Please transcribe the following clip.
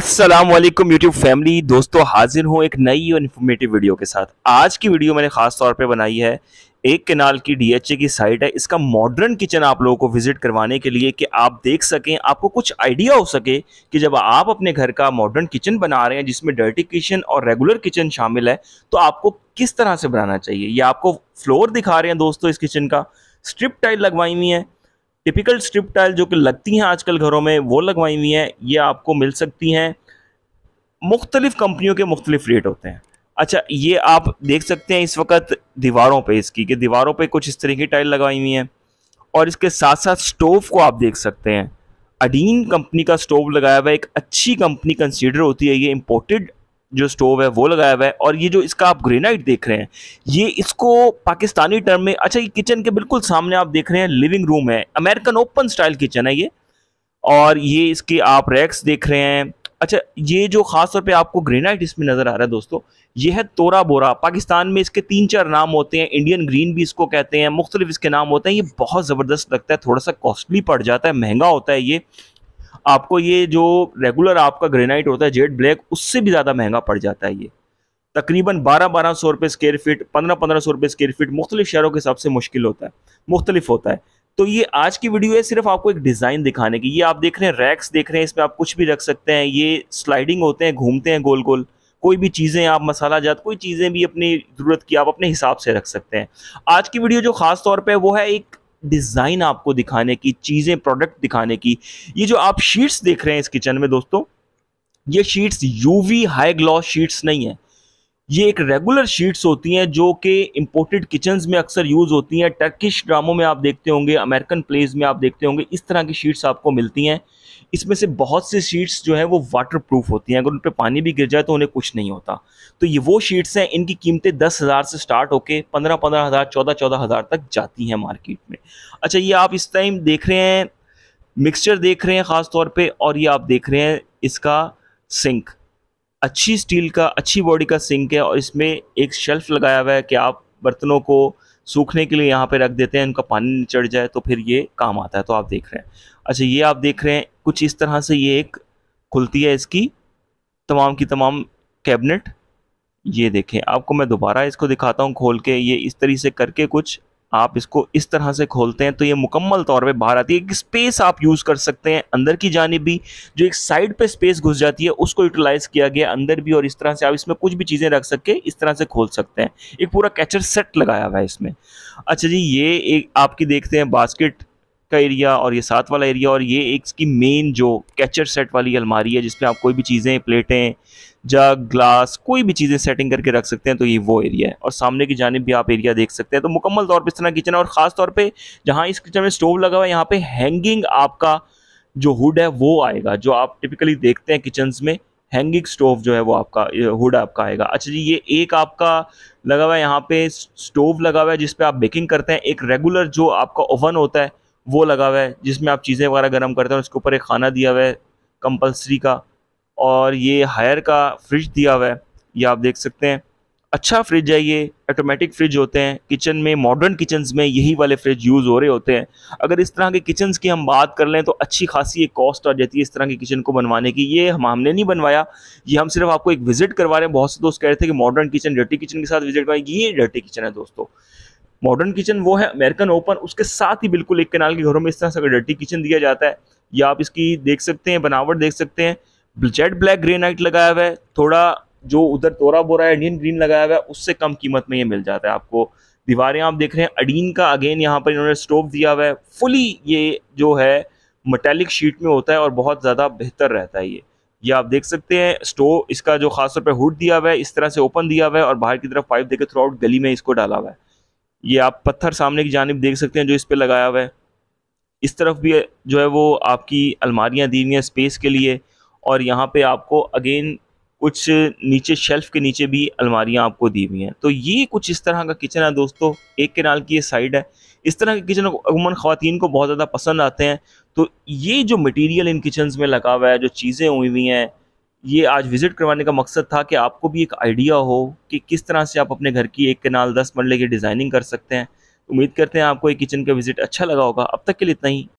अस्सलाम वालेकुम YouTube family दोस्तों हाजिर हूँ एक नई और इन्फॉर्मेटिव वीडियो के साथ आज की वीडियो मैंने खास तौर पे बनाई है एक केनाल की डीएचए की साइट है इसका मॉडर्न किचन आप लोगों को विजिट करवाने के लिए कि आप देख सकें आपको कुछ आइडिया हो सके कि जब आप अपने घर का मॉडर्न किचन बना रहे हैं जिसमें डर्टी किचन और रेगुलर किचन शामिल है तो आपको किस तरह से बनाना चाहिए या आपको फ्लोर दिखा रहे हैं दोस्तों इस किचन का स्ट्रिप टाइल लगवाई हुई है टिपिकल स्ट्रिप टाइल जो कि लगती हैं आजकल घरों में वो लगवाई हुई हैं ये आपको मिल सकती हैं मुख्तलिफ़ कंपनियों के मुख्तलिफ रेट होते हैं अच्छा ये आप देख सकते हैं इस वक्त दीवारों पे इसकी कि दीवारों पे कुछ इस तरह की टाइल लगवाई हुई हैं और इसके साथ साथ स्टोव को आप देख सकते हैं अडीन कंपनी का स्टोव लगाया हुआ एक अच्छी कंपनी कंसीडर होती है ये इम्पोर्टेड जो स्टोव है वो लगाया हुआ है और ये जो इसका आप ग्रेनाइट देख रहे हैं ये इसको पाकिस्तानी टर्म में अच्छा ये किचन के बिल्कुल सामने आप देख रहे हैं लिविंग रूम है अमेरिकन ओपन स्टाइल किचन है ये और ये इसके आप रैक्स देख रहे हैं अच्छा ये जो खास तौर पे आपको ग्रेनाइट इसमें नज़र आ रहा है दोस्तों ये है तोरा बोरा पाकिस्तान में इसके तीन चार नाम होते हैं इंडियन ग्रीन भी इसको कहते हैं मुख्तलिफ इसके नाम होते हैं ये बहुत ज़बरदस्त लगता है थोड़ा सा कॉस्टली पड़ जाता है महंगा होता है ये आपको ये जो रेगुलर आपका ग्रेनाइट होता है जेड ब्लैक उससे भी ज़्यादा महंगा पड़ जाता है ये तकरीबन बारह बारह सौ रुपये स्क्वेयर फीट पंद्रह पंद्रह सौ रुपये स्क्वेयर फीट मुख्तलिफ शहरों के हिसाब से मुश्किल होता है मुख्तलिफ होता है तो ये आज की वीडियो है सिर्फ आपको एक डिज़ाइन दिखाने की ये आप देख रहे हैं रैक्स देख रहे हैं इसमें आप कुछ भी रख सकते हैं ये स्लाइडिंग होते हैं घूमते हैं गोल गोल कोई भी चीज़ें आप मसाला जात कोई चीज़ें भी अपनी ज़रूरत की आप अपने हिसाब से रख सकते हैं आज की वीडियो जो खास तौर पे वो है एक डिज़ाइन आपको दिखाने की चीज़ें प्रोडक्ट दिखाने की ये जो आप शीट्स देख रहे हैं इस किचन में दोस्तों ये sheets UV high gloss sheets नहीं है ये एक रेगुलर शीट्स होती हैं जो कि इंपोर्टेड किचन्स में अक्सर यूज़ होती हैं टर्किश ड्रामों में आप देखते होंगे अमेरिकन प्लेज में आप देखते होंगे इस तरह की शीट्स आपको मिलती हैं इसमें से बहुत सी शीट्स जो है वो वाटर प्रूफ होती हैं अगर उन पर पानी भी गिर जाए तो उन्हें कुछ नहीं होता तो ये वो शीट्स हैं इनकी कीमतें दस हज़ार से स्टार्ट होकर पंद्रह पंद्रह हज़ार चौदह चौदह हज़ार तक जाती हैं मार्केट में अच्छा ये आप इस टाइम देख रहे हैं मिक्सचर देख रहे हैं ख़ास तौर पर और ये आप देख रहे हैं इसका सिंक अच्छी स्टील का अच्छी बॉडी का सिंक है और इसमें एक शेल्फ लगाया हुआ है कि आप बर्तनों को सूखने के लिए यहाँ पे रख देते हैं उनका पानी चढ़ जाए तो फिर ये काम आता है तो आप देख रहे हैं अच्छा ये आप देख रहे हैं कुछ इस तरह से ये एक खुलती है इसकी तमाम की तमाम कैबिनेट ये देखें आपको मैं दोबारा इसको दिखाता हूँ खोल के ये इस तरीके से करके कुछ आप इसको इस तरह से खोलते हैं तो ये मुकम्मल तौर पे बाहर आती है एक स्पेस आप यूज़ कर सकते हैं अंदर की जानब भी जो एक साइड पे स्पेस घुस जाती है उसको यूटिलाइज़ किया गया अंदर भी और इस तरह से आप इसमें कुछ भी चीज़ें रख सके इस तरह से खोल सकते हैं एक पूरा कैचर सेट लगाया हुआ है इसमें अच्छा जी ये एक आपकी देखते हैं बास्केट का एरिया और ये साथ वाला एरिया और ये एक इसकी मेन जो कैचर सेट वाली अलमारी है जिसमें आप कोई भी चीज़ें प्लेटें जग ग्लास कोई भी चीज़ें सेटिंग करके रख सकते हैं तो ये वो एरिया है और सामने की जानब भी आप एरिया देख सकते हैं तो मुकम्मल तौर पर इस तरह किचन है और ख़ास तौर पर जहाँ इस किचन में स्टोव लगा हुआ है यहाँ पर हैंगिंग आपका जो हुड है वो आएगा जो आप टिपिकली देखते हैं किचन्स में हैंगिंग स्टोव जो है वो आपका हुड आपका आएगा अच्छा जी ये एक आपका लगा हुआ है यहाँ पे स्टोव लगा हुआ है जिस पर आप बेकिंग करते हैं एक रेगुलर जो आपका ओवन होता है वो लगा हुआ है जिसमें आप चीज़ें वगैरह गर्म करते हैं उसके ऊपर एक खाना दिया हुआ है कंपलसरी का और ये हायर का फ्रिज दिया हुआ है ये आप देख सकते हैं अच्छा फ्रिज है ये ऑटोमेटिक फ्रिज होते हैं किचन में मॉडर्न किचन्स में यही वाले फ्रिज यूज़ हो रहे होते हैं अगर इस तरह के किचन्स की हम बात कर लें तो अच्छी खासी एक कॉस्ट आ जाती है इस तरह के किचन को बनवाने की ये हम हमने नहीं बनवाया ये हम सिर्फ आपको एक विजिट करवा रहे हैं बहुत से दोस्त कह रहे थे कि मॉडर्न किचन डर्टी किचन के साथ विजिट करवाएंगे ये डर्टी किचन है दोस्तों मॉडर्न किचन वो है अमेरिकन ओपन उसके साथ ही बिल्कुल एक कनाल के घरों में इस तरह से डर्टी किचन दिया जाता है या आप इसकी देख सकते हैं बनावट देख सकते हैं जेड ब्लैक नाइट लगाया हुआ है थोड़ा जो उधर तोरा बोरा है इंडियन ग्रीन लगाया हुआ है उससे कम कीमत में ये मिल जाता है आपको दीवारें आप देख रहे हैं अडीन का अगेन यहाँ पर इन्होंने स्टोव दिया हुआ है फुली ये जो है मटेलिक शीट में होता है और बहुत ज़्यादा बेहतर रहता है ये ये आप देख सकते हैं स्टोव इसका जो खासतौर पर हुड दिया हुआ है इस तरह से ओपन दिया हुआ है और बाहर की तरफ पाइप देकर थ्रू आउट गली में इसको डाला हुआ है ये आप पत्थर सामने की जानब देख सकते हैं जो इस पर लगाया हुआ है इस तरफ भी जो है वो आपकी अलमारियाँ दी हुई हैं स्पेस के लिए और यहाँ पर आपको अगेन कुछ नीचे शेल्फ के नीचे भी अलमारियाँ आपको दी हुई हैं तो ये कुछ इस तरह का किचन है दोस्तों एक किनाल की ये साइड है इस तरह के किचन अमूमन ख़वान को बहुत ज़्यादा पसंद आते हैं तो ये जो मटेरियल इन किचन्स में लगा हुआ है जो चीज़ें हुई हुई हैं ये आज विज़िट करवाने का मकसद था कि आपको भी एक आइडिया हो कि किस तरह से आप अपने घर की एक कनाल दस मरले की डिज़ाइनिंग कर सकते हैं उम्मीद करते हैं आपको ये किचन का विज़िट अच्छा लगा होगा अब तक के लिए इतना ही